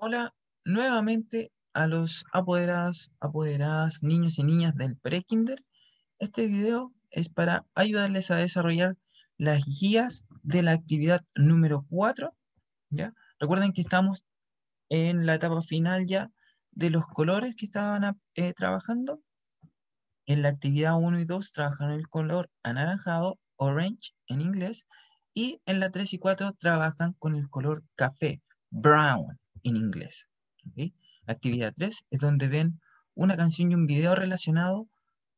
Hola nuevamente a los apoderados, apoderadas, niños y niñas del prekinder. Este video es para ayudarles a desarrollar las guías de la actividad número 4. ¿ya? Recuerden que estamos en la etapa final ya de los colores que estaban eh, trabajando. En la actividad 1 y 2 trabajan el color anaranjado, orange en inglés, y en la 3 y 4 trabajan con el color café, brown en inglés. ¿okay? Actividad 3 es donde ven una canción y un video relacionado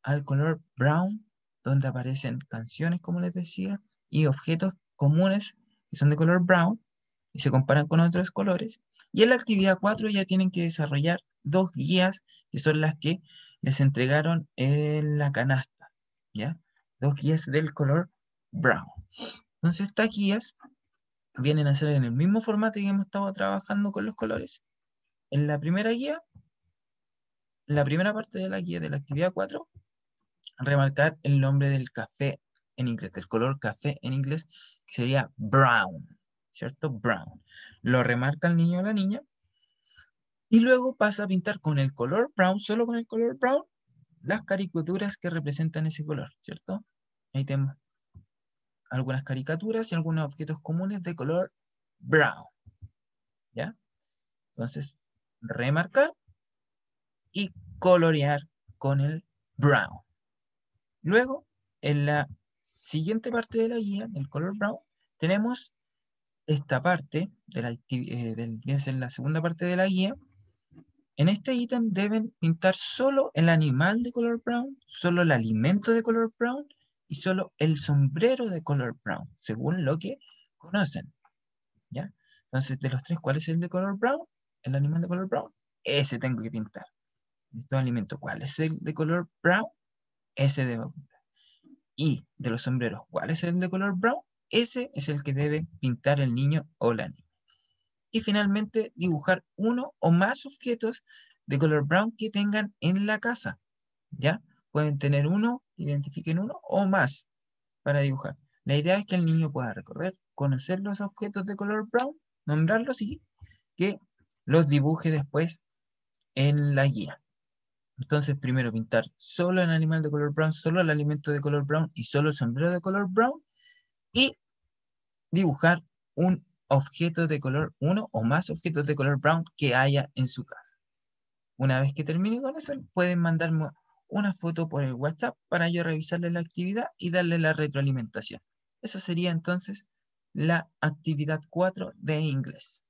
al color brown, donde aparecen canciones, como les decía, y objetos comunes que son de color brown y se comparan con otros colores. Y en la actividad 4 ya tienen que desarrollar dos guías que son las que les entregaron en la canasta, ¿ya? Dos guías del color brown. Entonces estas guías vienen a ser en el mismo formato que hemos estado trabajando con los colores. En la primera guía, la primera parte de la guía de la actividad 4, remarcar el nombre del café en inglés, del color café en inglés, que sería brown, ¿cierto? Brown. Lo remarca el niño o la niña. Y luego pasa a pintar con el color brown, solo con el color brown, las caricaturas que representan ese color, ¿cierto? Ahí tenemos algunas caricaturas y algunos objetos comunes de color brown. ¿Ya? Entonces, remarcar y colorear con el brown. Luego, en la siguiente parte de la guía, el color brown, tenemos esta parte, de la, eh, en la segunda parte de la guía. En este ítem deben pintar solo el animal de color brown, solo el alimento de color brown y solo el sombrero de color brown, según lo que conocen. ¿Ya? Entonces, de los tres, ¿cuál es el de color brown? El animal de color brown, ese tengo que pintar. estos alimento, ¿cuál es el de color brown? Ese debo pintar. Y de los sombreros, ¿cuál es el de color brown? Ese es el que debe pintar el niño o la niña. Y finalmente, dibujar uno o más objetos de color brown que tengan en la casa. ¿Ya? Pueden tener uno identifiquen uno o más para dibujar. La idea es que el niño pueda recorrer, conocer los objetos de color brown, nombrarlos y que los dibuje después en la guía. Entonces, primero pintar solo el animal de color brown, solo el alimento de color brown y solo el sombrero de color brown. Y dibujar un objeto de color, uno o más objetos de color brown que haya en su casa. Una vez que termine con eso, pueden mandarme una foto por el WhatsApp para yo revisarle la actividad y darle la retroalimentación. Esa sería entonces la actividad 4 de inglés.